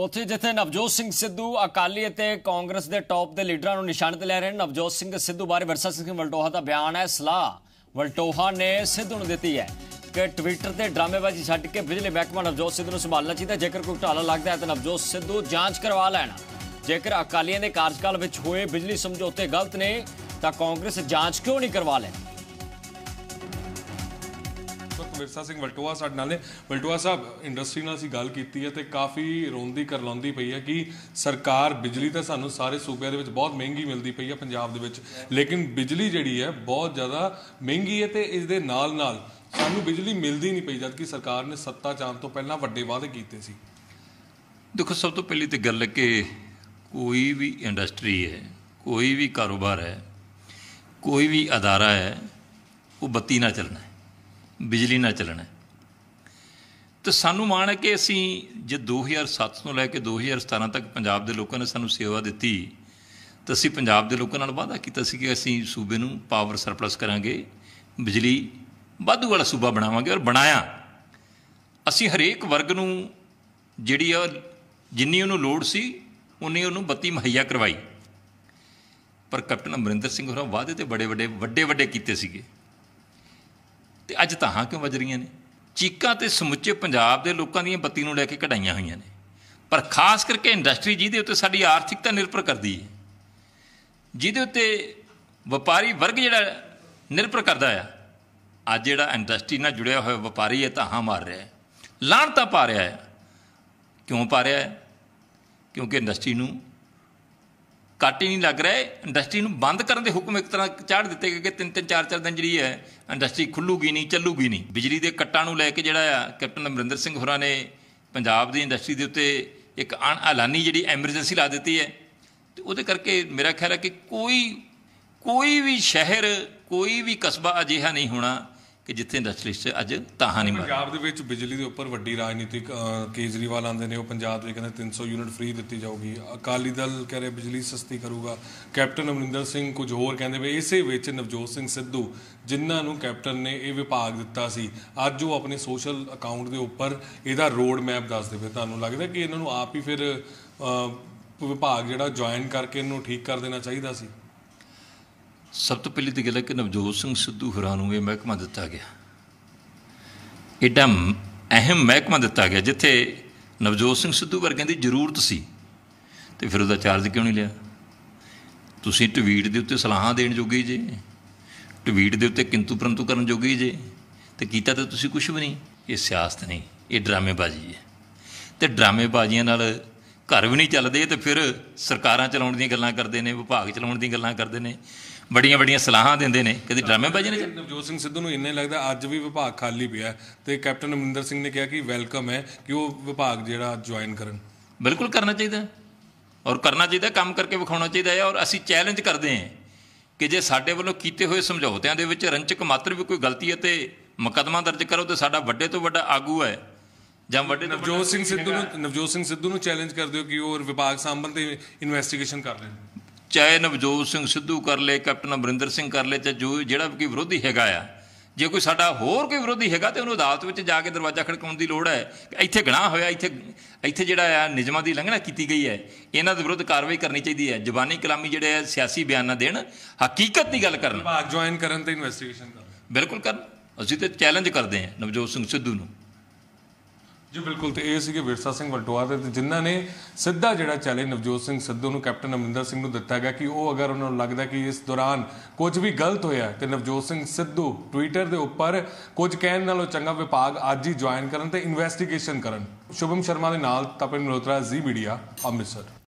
ਉੱਥੇ ਜਿੱਥੇ ਨਵਜੋਤ ਸਿੰਘ ਸਿੱਧੂ ਅਕਾਲੀ ਅਤੇ ਕਾਂਗਰਸ ਦੇ ਟੌਪ ਦੇ ਲੀਡਰਾਂ ਨੂੰ ਨਿਸ਼ਾਨੇ ਤੇ ਲੈ ਰਹੇ ਨੇ ਨਵਜੋਤ ਸਿੰਘ ਸਿੱਧੂ ਬਾਰੇ ਵਰਸਾ ਸਿੰਘ ਵਲਟੋਹਾ ਦਾ ਬਿਆਨ ਹੈ ਸਲਾਹ ਵਲਟੋਹਾ ਨੇ ਸਿੱਧੂ ਨੂੰ ਦਿੱਤੀ ਹੈ ਕਿ ਟਵਿੱਟਰ ਤੇ ਡਰਾਮੇਬਾਜ਼ੀ ਛੱਡ ਕੇ ਬਿਜਲੀ ਮਹਿਕਮਾ ਨਵਜੋਤ ਸਿੱਧੂ ਨੂੰ ਸੰਭਾਲਣਾ ਚਾਹੀਦਾ ਜੇਕਰ ਕੋਈ ਘੁਟਾਲਾ ਲੱਗਦਾ ਹੈ ਤਾਂ ਨਵਜੋਤ ਸਿੱਧੂ ਜਾਂਚ ਕਰਵਾ ਲੈਣਾ ਜੇਕਰ ਅਕਾਲੀਆਂ ਦੇ ਕਾਰਜਕਾਲ ਵਿੱਚ ਹੋਏ ਬਿਜਲੀ ਸਮਝੌਤੇ ਗਲਤ ਨੇ ਤਾਂ ਕਾਂਗਰਸ ਜਾਂਚ ਕਿਉਂ ਨਹੀਂ ਕਰਵਾ ਲੈ ਬਿਰਸਾ ਸਿੰਘ ਵਲਟੋਆ ਸਾਡੇ ਨਾਲ ਨੇ ਵਲਟੋਆ ਸਾਹਿਬ ਇੰਡਸਟਰੀ ਨਾਲ ਅਸੀਂ ਗੱਲ ਕੀਤੀ ਹੈ ਤੇ ਕਾਫੀ ਰੋਂਦੀ ਕਰਲਾਉਂਦੀ ਪਈ ਹੈ ਕਿ ਸਰਕਾਰ ਬਿਜਲੀ ਤਾਂ ਸਾਨੂੰ ਸਾਰੇ ਸੂਬਿਆਂ ਦੇ ਵਿੱਚ ਬਹੁਤ ਮਹਿੰਗੀ ਮਿਲਦੀ ਪਈ ਹੈ ਪੰਜਾਬ ਦੇ ਵਿੱਚ ਲੇਕਿਨ ਬਿਜਲੀ ਜਿਹੜੀ ਹੈ ਬਹੁਤ ਜ਼ਿਆਦਾ ਮਹਿੰਗੀ ਹੈ ਤੇ ਇਸ ਦੇ ਨਾਲ ਨਾਲ ਸਾਨੂੰ ਬਿਜਲੀ ਮਿਲਦੀ ਨਹੀਂ ਪਈ ਜਦ ਕਿ ਸਰਕਾਰ ਨੇ ਸੱਤਾ ਚਾਣ ਤੋਂ ਪਹਿਲਾਂ ਵੱਡੇ ਵਾਅਦੇ ਕੀਤੇ ਸੀ ਦੇਖੋ ਸਭ ਤੋਂ ਪਹਿਲੀ ਤੇ ਗੱਲ ਹੈ ਕਿ ਕੋਈ ਵੀ ਇੰਡਸਟਰੀ ਹੈ ਕੋਈ ਵੀ ਕਾਰੋਬਾਰ ਹੈ ਕੋਈ ਵੀ ਅਦਾਰਾ ਹੈ ਉਹ ਬੱਤੀ ਨਾਲ ਚੱਲਣਾ ਹੈ ਬਿਜਲੀ ਨਾਲ ਚੱਲਣਾ ਤੇ ਸਾਨੂੰ ਮਾਣ ਹੈ ਕਿ ਅਸੀਂ ਜੇ 2007 ਤੋਂ ਲੈ ਕੇ 2017 ਤੱਕ ਪੰਜਾਬ ਦੇ ਲੋਕਾਂ ਨੇ ਸਾਨੂੰ ਸੇਵਾ ਦਿੱਤੀ ਤਾਂ ਅਸੀਂ ਪੰਜਾਬ ਦੇ ਲੋਕਾਂ ਨਾਲ ਵਾਅਦਾ ਕੀਤਾ ਸੀ ਕਿ ਅਸੀਂ ਸੂਬੇ ਨੂੰ ਪਾਵਰ ਸਰਪਲਸ ਕਰਾਂਗੇ ਬਿਜਲੀ ਵਾਧੂ ਵਾਲਾ ਸੂਬਾ ਬਣਾਵਾਂਗੇ ਔਰ ਬਣਾਇਆ ਅਸੀਂ ਹਰੇਕ ਵਰਗ ਨੂੰ ਜਿਹੜੀ ਆ ਜਿੰਨੀ ਉਹਨੂੰ ਲੋੜ ਸੀ ਉਨੀ ਉਹਨੂੰ ਬੱਤੀ ਮਹੱਈਆ ਕਰਵਾਈ ਪਰ ਕੈਪਟਨ ਅਮਰਿੰਦਰ ਸਿੰਘ ਹੋਰਾਂ ਵਾਅਦੇ ਤੇ ਬੜੇ ਵੱਡੇ ਵੱਡੇ ਵੱਡੇ ਕੀਤੇ ਸੀਗੇ ਤੇ ਅੱਜ ਤਾਂ ਕਿਉਂ ਵੱਜ ਰਹੀਆਂ ਨੇ ਚੀਕਾਂ ਤੇ ਸਮੁੱਚੇ ਪੰਜਾਬ ਦੇ ਲੋਕਾਂ ਦੀਆਂ ਬੱਤੀ ਨੂੰ ਲੈ ਕੇ ਕਢਾਈਆਂ ਹੋਈਆਂ ਨੇ ਪਰ ਖਾਸ ਕਰਕੇ ਇੰਡਸਟਰੀ ਜਿਹਦੇ ਉੱਤੇ ਸਾਡੀ ਆਰਥਿਕਤਾ ਨਿਰਭਰ ਕਰਦੀ ਹੈ ਜਿਹਦੇ ਉੱਤੇ ਵਪਾਰੀ ਵਰਗ ਜਿਹੜਾ ਨਿਰਭਰ ਕਰਦਾ ਆ ਅੱਜ ਜਿਹੜਾ ਇੰਡਸਟਰੀ ਨਾਲ ਜੁੜਿਆ ਹੋਇਆ ਵਪਾਰੀ ਹੈ ਤਾਂ ਮਾਰ ਰਿਹਾ ਹੈ ਲਾਹਣ ਤਾਂ ਪਾ ਰਿਹਾ ਹੈ ਕਿਉਂ ਪਾ ਰਿਹਾ ਹੈ ਕਿਉਂਕਿ ਇੰਡਸਟਰੀ ਨੂੰ ਕੱਟ ਹੀ ਨਹੀਂ ਲੱਗ ਰਿਹਾ ਇੰਡਸਟਰੀ ਨੂੰ ਬੰਦ ਕਰਨ ਦੇ ਹੁਕਮ ਇੱਕ ਤਰ੍ਹਾਂ ਚਾੜ ਦਿੱਤੇ ਗਏ ਕਿ ਤਿੰਨ ਤਿੰਨ ਚਾਰ ਚਾਰ ਦਿਨ ਜਿਹੜੀ ਹੈ ਇੰਡਸਟਰੀ ਖੁੱਲੂਗੀ ਨਹੀਂ ਚੱਲੂਗੀ ਨਹੀਂ ਬਿਜਲੀ ਦੇ ਕੱਟਾਂ ਨੂੰ ਲੈ ਕੇ ਜਿਹੜਾ ਆ ਕੈਪਟਨ ਅਮਰਿੰਦਰ ਸਿੰਘ ਹੋਰਾਂ ਨੇ ਪੰਜਾਬ ਦੀ ਇੰਡਸਟਰੀ ਦੇ ਉੱਤੇ ਇੱਕ ਅਣ ਐਲਾਨੀ ਜਿਹੜੀ ਐਮਰਜੈਂਸੀ ਲਾ ਦਿੱਤੀ ਹੈ ਤੇ ਉਹਦੇ ਕਰਕੇ ਮੇਰਾ ਖਿਆਲ ਹੈ ਕਿ ਕੋਈ ਕੋਈ ਵੀ ਸ਼ਹਿਰ ਕੋਈ ਵੀ ਕਸਬਾ ਅਜਿਹਾ ਨਹੀਂ ਹੋਣਾ ਕਿ ਜਿੱਥੇ ਇੰਡਸਟਰੀਸ 'ਚ ਅੱਜ ਤਾਹਾਂ ਨਹੀਂ ਮਾਰ ਪੰਜਾਬ ਦੇ ਵਿੱਚ ਬਿਜਲੀ ਦੇ ਉੱਪਰ ਵੱਡੀ ਰਾਜਨੀਤਿਕ ਕੇਜਰੀਵਾਲ ਆਂਦੇ ਨੇ ਉਹ ਪੰਜਾਬ ਦੇ ਕਹਿੰਦੇ 300 ਯੂਨਿਟ ਫ੍ਰੀ ਦਿੱਤੀ ਜਾਊਗੀ ਅਕਾਲੀ ਦਲ ਕਹ ਰਿਹਾ ਬਿਜਲੀ ਸਸਤੀ ਕਰੂਗਾ ਕੈਪਟਨ ਅਮਰਿੰਦਰ ਸਿੰਘ ਕੁਝ ਹੋਰ ਕਹਿੰਦੇ ਵੀ ਇਸੇ ਵਿੱਚ ਨਵਜੋਤ ਸਿੰਘ ਸਿੱਧੂ ਜਿਨ੍ਹਾਂ ਨੂੰ ਕੈਪਟਨ ਨੇ ਇਹ ਵਿਭਾਗ ਦਿੱਤਾ ਸੀ ਅੱਜ ਉਹ ਆਪਣੇ ਸੋਸ਼ਲ ਅਕਾਊਂਟ ਦੇ ਉੱਪਰ ਇਹਦਾ ਰੋਡ ਮੈਪ ਦੱਸ ਦੇਵੇ ਤੁਹਾਨੂੰ ਲੱਗਦਾ ਕਿ ਇਹਨਾਂ ਨੂੰ ਆਪ ਹੀ ਫਿਰ ਵਿਭਾਗ ਜਿਹੜਾ ਜੁਆਇਨ ਕਰਕੇ ਇਹਨੂੰ ਠੀਕ ਕਰ ਦੇਣਾ ਚਾਹੀਦਾ ਸੀ ਸਭ ਤੋਂ ਪਹਿਲੀ ਤੇ ਗੱਲ ਹੈ ਕਿ ਨਵਜੋਤ ਸਿੰਘ ਸਿੱਧੂ ਹਰਾਂ ਨੂੰ ਇਹ ਮਹਿਕਮਾ ਦਿੱਤਾ ਗਿਆ ਐਡਾ ਅਹਿਮ ਮਹਿਕਮਾ ਦਿੱਤਾ ਗਿਆ ਜਿੱਥੇ ਨਵਜੋਤ ਸਿੰਘ ਸਿੱਧੂ ਵਰਗਿਆਂ ਦੀ ਜ਼ਰੂਰਤ ਸੀ ਤੇ ਫਿਰ ਉਹਦਾ ਚਾਰਜ ਕਿਉਂ ਨਹੀਂ ਲਿਆ ਤੁਸੀਂ ਟਵੀਟ ਦੇ ਉੱਤੇ ਸਲਾਹਾਂ ਦੇਣ ਜੋਗੇ ਜੇ ਟਵੀਟ ਦੇ ਉੱਤੇ ਕਿੰਤੂ ਪਰੰਤੂ ਕਰਨ ਜੋਗੇ ਜੇ ਤੇ ਕੀਤਾ ਤਾਂ ਤੁਸੀਂ ਕੁਝ ਵੀ ਨਹੀਂ ਇਹ ਸਿਆਸਤ ਨਹੀਂ ਇਹ ਡਰਾਮੇਬਾਜ਼ੀ ਹੈ ਤੇ ਡਰਾਮੇਬਾਜ਼ੀਆਂ ਨਾਲ ਘਰ ਵੀ ਨਹੀਂ ਚੱਲਦੇ ਤੇ ਫਿਰ ਸਰਕਾਰਾਂ ਚਲਾਉਣ ਦੀਆਂ ਗੱਲਾਂ ਕਰਦੇ ਨੇ ਵਿਭਾਗ ਚਲਾਉਣ ਦੀਆਂ ਗੱਲਾਂ ਕਰਦੇ ਨੇ ਬੜੀਆਂ ਬੜੀਆਂ ਸਲਾਹਾਂ ਦਿੰਦੇ ਨੇ ਕਦੀ ਡਰਾਮੇਬਾਜ਼ੀ ਨੇ ਨਵਜੋਤ ਸਿੰਘ ਸਿੱਧੂ ਨੂੰ ਇੰਨੇ ਲੱਗਦਾ ਅੱਜ ਵੀ ਵਿਭਾਗ ਖਾਲੀ ਪਿਆ ਤੇ ਕੈਪਟਨ ਅਮਰਿੰਦਰ ਸਿੰਘ ਨੇ ਕਿਹਾ ਕਿ ਵੈਲਕਮ ਹੈ ਕਿ ਉਹ ਵਿਭਾਗ ਜਿਹੜਾ ਜੁਆਇਨ ਕਰਨ ਬਿਲਕੁਲ ਕਰਨਾ ਚਾਹੀਦਾ ਔਰ ਕਰਨਾ ਚਾਹੀਦਾ ਕੰਮ ਕਰਕੇ ਵਿਖਾਉਣਾ ਚਾਹੀਦਾ ਹੈ ਔਰ ਅਸੀਂ ਚੈਲੰਜ ਕਰਦੇ ਹਾਂ ਕਿ ਜੇ ਸਾਡੇ ਵੱਲੋਂ ਕੀਤੇ ਹੋਏ ਸਮਝੌਤਿਆਂ ਦੇ ਵਿੱਚ ਰੰਚਕ ਮਾਤਰ ਵੀ ਕੋਈ ਗਲਤੀ ਹੈ ਤੇ ਮੁਕਦਮਾ ਦਰਜ ਕਰੋ ਤੇ ਸਾਡਾ ਵੱਡੇ ਤੋਂ ਵੱਡਾ ਆਗੂ ਹੈ ਜਾਂ ਵੱਡੇ ਨਵਜੋਤ ਸਿੰਘ ਸਿੱਧੂ ਨੂੰ ਨਵਜੋਤ ਸਿੰਘ ਸਿੱਧੂ ਨੂੰ ਚੈਲੰਜ ਕਰਦੇ ਹੋ ਕਿ ਉਹ ਵਿਭਾਗ ਸੰਬੰਧ ਇਨਵੈਸਟੀਗੇਸ਼ਨ ਕਰ ਲੈਣ ਚਾਹੇ ਨਵਜੋਤ ਸਿੰਘ ਸਿੱਧੂ ਕਰ ਲੇ ਕੈਪਟਨ ਅਮਰਿੰਦਰ ਸਿੰਘ ਕਰ ਲੇ ਤੇ ਜੋ ਜਿਹੜਾ ਵੀ ਵਿਰੋਧੀ ਹੈਗਾ ਆ ਜੇ ਕੋਈ ਸਾਡਾ ਹੋਰ ਕੋਈ ਵਿਰੋਧੀ ਹੈਗਾ ਤੇ ਉਹਨੂੰ ਅਦਾਲਤ ਵਿੱਚ ਜਾ ਕੇ ਦਰਵਾਜ਼ਾ ਖੜਕਾਉਣ ਦੀ ਲੋੜ ਹੈ ਇੱਥੇ ਗਨਾਹ ਹੋਇਆ ਇੱਥੇ ਇੱਥੇ ਜਿਹੜਾ ਆ ਨਿਯਮਾਂ ਦੀ ਲੰਘਣਾ ਕੀਤੀ ਗਈ ਹੈ ਇਹਨਾਂ ਦੇ ਵਿਰੁੱਧ ਕਾਰਵਾਈ ਕਰਨੀ ਚਾਹੀਦੀ ਹੈ ਜ਼ਬਾਨੀ ਕਲਾਮੀ ਜਿਹੜੇ ਆ ਸਿਆਸੀ ਬਿਆਨ ਨਾ ਦੇਣ ਹਕੀਕਤ ਦੀ ਗੱਲ ਕਰਨ ਵਿਭਾਗ ਜੁਆਇਨ ਕਰਨ ਤੇ ਇਨਵੈਸਟੀਗੇਸ਼ਨ ਕਰਨ ਬਿਲਕੁਲ ਕਰਨ ਅਸੀਂ ਤੇ ਚੈਲੰਜ ਕਰਦੇ ਹਾਂ ਨਵਜੋਤ ਸਿੰਘ ਸਿੱਧੂ ਨੂੰ ਜੀ ਬਿਲਕੁਲ ਤੇ ਇਹ ਸੀਗੇ ਵਿਰਸਾ ਸਿੰਘ ਵਲਟੋਆ ਦੇ ਤੇ ਜਿਨ੍ਹਾਂ ਨੇ ਸਿੱਧਾ ਜਿਹੜਾ ਚੈਲੰਜ ਨਵਜੋਤ ਸਿੰਘ ਸਿੱਧੂ ਨੂੰ ਕੈਪਟਨ ਅਮਰਿੰਦਰ ਸਿੰਘ ਨੂੰ ਦਿੱਤਾ ਗਿਆ ਕਿ ਉਹ ਅਗਰ ਉਹਨਾਂ ਨੂੰ ਲੱਗਦਾ ਕਿ ਇਸ ਦੌਰਾਨ ਕੁਝ ਵੀ ਗਲਤ ਹੋਇਆ ਤੇ ਨਵਜੋਤ ਸਿੰਘ ਸਿੱਧੂ ਟਵਿੱਟਰ ਦੇ ਉੱਪਰ ਕੁਝ ਕਹਿਣ ਨਾਲੋਂ ਚੰਗਾ ਵਿਭਾਗ ਅੱਜ ਹੀ ਜੁਆਇਨ ਕਰਨ ਤੇ ਇਨਵੈਸਟੀਗੇਸ਼ਨ ਕਰਨ ਸ਼ੁਭਮ ਸ਼ਰਮਾ ਦੇ ਨਾਲ ਤਪਨ ਮਲੋਤਰਾ ਜ਼ੀ ਮੀਡੀਆ ਅੰਮ੍ਰਿਤਸਰ